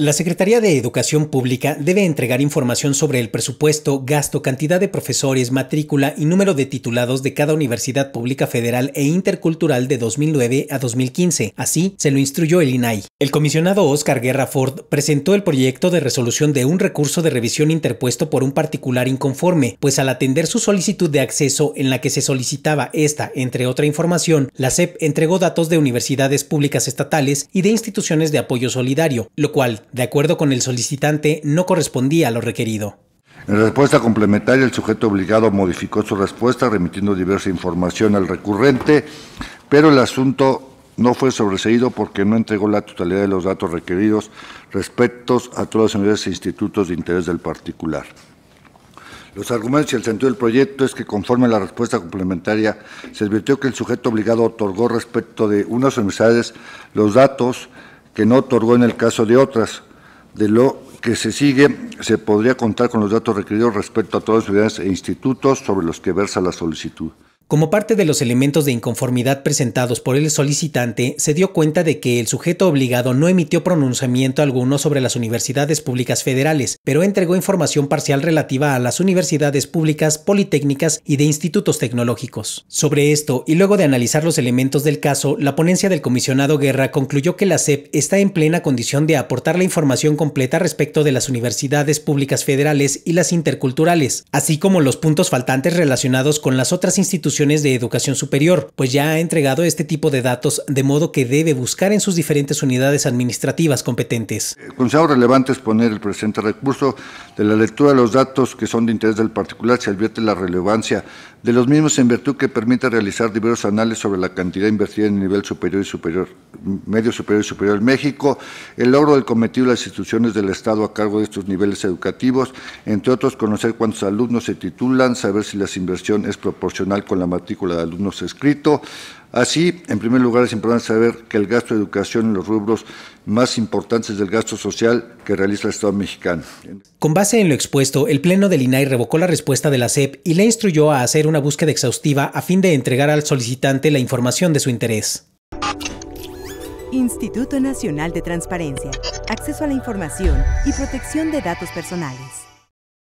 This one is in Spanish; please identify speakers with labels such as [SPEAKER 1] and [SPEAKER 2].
[SPEAKER 1] La Secretaría de Educación Pública debe entregar información sobre el presupuesto, gasto, cantidad de profesores, matrícula y número de titulados de cada universidad pública federal e intercultural de 2009 a 2015. Así se lo instruyó el INAI. El comisionado Oscar Guerra Ford presentó el proyecto de resolución de un recurso de revisión interpuesto por un particular inconforme, pues al atender su solicitud de acceso en la que se solicitaba esta, entre otra información, la SEP entregó datos de universidades públicas estatales y de instituciones de apoyo solidario, lo cual de acuerdo con el solicitante, no correspondía a lo requerido.
[SPEAKER 2] En respuesta complementaria, el sujeto obligado modificó su respuesta remitiendo diversa información al recurrente, pero el asunto no fue sobreseído porque no entregó la totalidad de los datos requeridos respecto a todas las unidades e institutos de interés del particular. Los argumentos y el sentido del proyecto es que conforme a la respuesta complementaria se advirtió que el sujeto obligado otorgó respecto de unas universidades los datos que no otorgó en el caso de otras, de lo que se sigue, se podría contar con los datos requeridos respecto a todas las unidades e institutos sobre los que versa la solicitud.
[SPEAKER 1] Como parte de los elementos de inconformidad presentados por el solicitante, se dio cuenta de que el sujeto obligado no emitió pronunciamiento alguno sobre las universidades públicas federales, pero entregó información parcial relativa a las universidades públicas, politécnicas y de institutos tecnológicos. Sobre esto, y luego de analizar los elementos del caso, la ponencia del comisionado Guerra concluyó que la SEP está en plena condición de aportar la información completa respecto de las universidades públicas federales y las interculturales, así como los puntos faltantes relacionados con las otras instituciones de educación superior, pues ya ha entregado este tipo de datos de modo que debe buscar en sus diferentes unidades administrativas competentes.
[SPEAKER 2] El eh, consejo relevante es poner el presente recurso de la lectura de los datos que son de interés del particular, se advierte la relevancia de los mismos en virtud que permita realizar diversos análisis sobre la cantidad invertida en nivel superior y superior, medio superior y superior en México, el logro del cometido de las instituciones del Estado a cargo de estos niveles educativos, entre otros conocer cuántos alumnos se titulan, saber si la inversión es proporcional con la matrícula de alumnos escrito. Así, en primer lugar, es importante saber que el gasto de educación en los rubros más importantes del gasto social que realiza el Estado mexicano. Con
[SPEAKER 1] base en lo expuesto, el Pleno del INAI revocó la respuesta de la CEP y le instruyó a hacer una búsqueda exhaustiva a fin de entregar al solicitante la información de su interés. Instituto
[SPEAKER 2] Nacional de Transparencia, Acceso a la Información y Protección de Datos Personales.